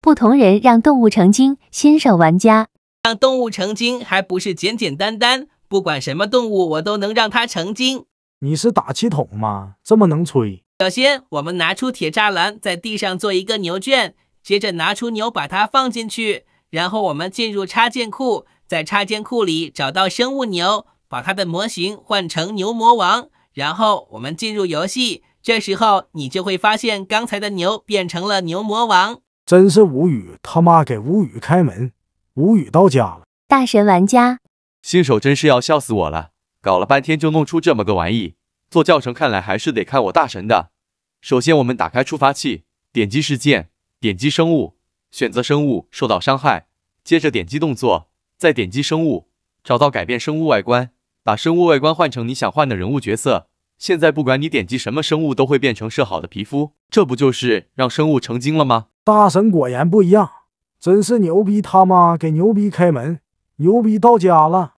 不同人让动物成精，新手玩家让动物成精还不是简简单单，不管什么动物我都能让它成精。你是打气筒吗？这么能吹？首先我们拿出铁栅栏，在地上做一个牛圈，接着拿出牛把它放进去，然后我们进入插件库，在插件库里找到生物牛，把它的模型换成牛魔王，然后我们进入游戏，这时候你就会发现刚才的牛变成了牛魔王。真是无语，他妈给无语开门，无语到家了。大神玩家，新手真是要笑死我了，搞了半天就弄出这么个玩意，做教程看来还是得看我大神的。首先我们打开触发器，点击事件，点击生物，选择生物受到伤害，接着点击动作，再点击生物，找到改变生物外观，把生物外观换成你想换的人物角色。现在不管你点击什么生物，都会变成设好的皮肤，这不就是让生物成精了吗？大神果然不一样，真是牛逼！他妈给牛逼开门，牛逼到家了。